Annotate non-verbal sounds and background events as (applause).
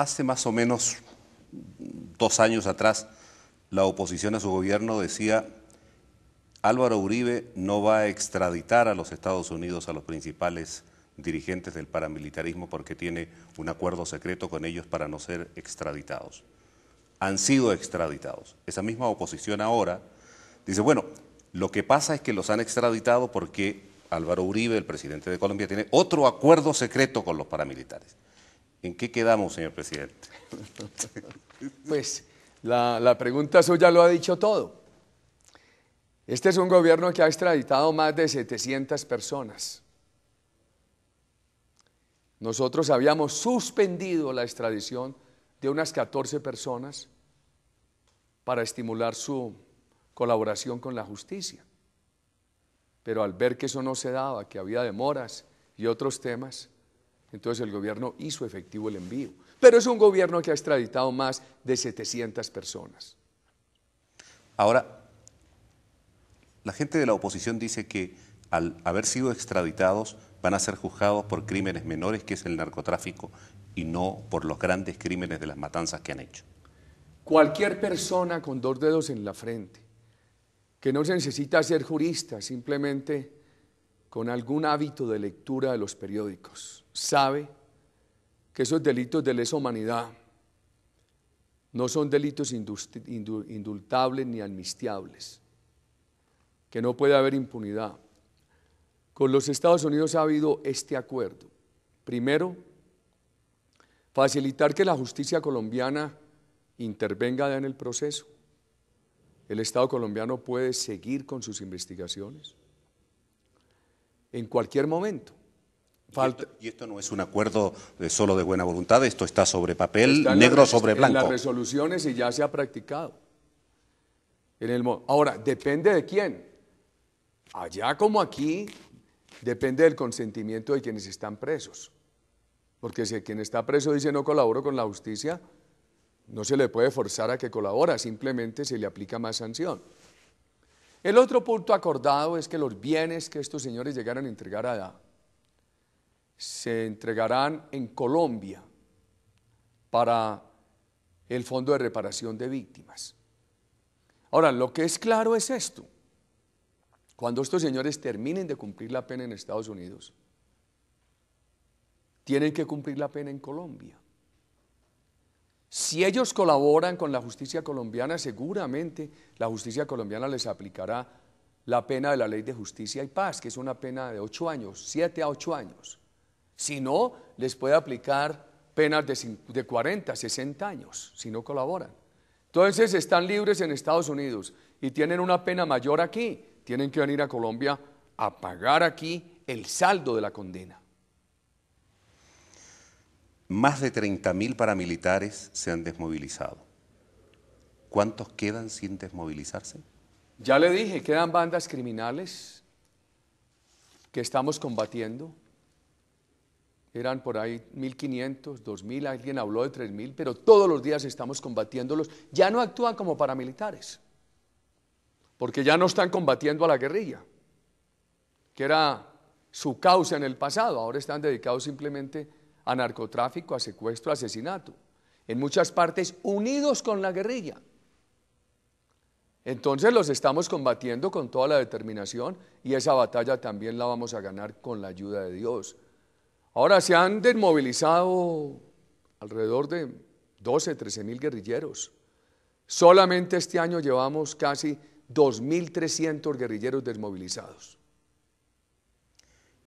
Hace más o menos dos años atrás, la oposición a su gobierno decía, Álvaro Uribe no va a extraditar a los Estados Unidos a los principales dirigentes del paramilitarismo porque tiene un acuerdo secreto con ellos para no ser extraditados. Han sido extraditados. Esa misma oposición ahora dice, bueno, lo que pasa es que los han extraditado porque Álvaro Uribe, el presidente de Colombia, tiene otro acuerdo secreto con los paramilitares. ¿En qué quedamos, señor presidente? (laughs) Pues la, la pregunta suya lo ha dicho todo. Este es un gobierno que ha extraditado más de 700 personas. Nosotros habíamos suspendido la extradición de unas 14 personas para estimular su colaboración con la justicia. Pero al ver que eso no se daba, que había demoras y otros temas, entonces el gobierno hizo efectivo el envío. Pero es un gobierno que ha extraditado más de 700 personas. Ahora, la gente de la oposición dice que al haber sido extraditados van a ser juzgados por crímenes menores, que es el narcotráfico, y no por los grandes crímenes de las matanzas que han hecho. Cualquier persona con dos dedos en la frente, que no se necesita ser jurista, simplemente con algún hábito de lectura de los periódicos sabe que esos delitos de lesa humanidad no son delitos indultables ni amnistiables, que no puede haber impunidad. Con los Estados Unidos ha habido este acuerdo. Primero, facilitar que la justicia colombiana intervenga en el proceso. El Estado colombiano puede seguir con sus investigaciones en cualquier momento. Y, esto, no es un acuerdo de solo de buena voluntad, esto está sobre papel, negro sobre blanco. En las resoluciones y ya se ha practicado. ahora, depende de quién. Allá como aquí, depende del consentimiento de quienes están presos. Porque si quien está preso dice no colaboro con la justicia, no se le puede forzar a que colabora, simplemente se le aplica más sanción. El otro punto acordado es que los bienes que estos señores llegaran a entregar a se entregarán en Colombia para el Fondo de Reparación de Víctimas. Ahora, lo que es claro es esto. Cuando estos señores terminen de cumplir la pena en Estados Unidos, tienen que cumplir la pena en Colombia. Si ellos colaboran con la justicia colombiana, seguramente la justicia colombiana les aplicará la pena de la ley de justicia y paz, que es una pena de ocho años, siete a ocho años. Si no, les puede aplicar penas de, de 40, 60 años, si no colaboran. Entonces están libres en Estados Unidos y tienen una pena mayor aquí. Tienen que venir a Colombia a pagar aquí el saldo de la condena. Más de 30.000 paramilitares se han desmovilizado. ¿Cuántos quedan sin desmovilizarse? Ya le dije, quedan bandas criminales que estamos combatiendo. Eran por ahí 1.500, 2.000, alguien habló de 3.000, pero todos los días estamos combatiéndolos. Ya no actúan como paramilitares, porque ya no están combatiendo a la guerrilla, que era su causa en el pasado. Ahora están dedicados simplemente a narcotráfico, a secuestro, a asesinato. En muchas partes unidos con la guerrilla. Entonces los estamos combatiendo con toda la determinación y esa batalla también la vamos a ganar con la ayuda de Dios. Ahora se han desmovilizado alrededor de 12, 13 mil guerrilleros. Solamente este año llevamos casi 2.300 guerrilleros desmovilizados.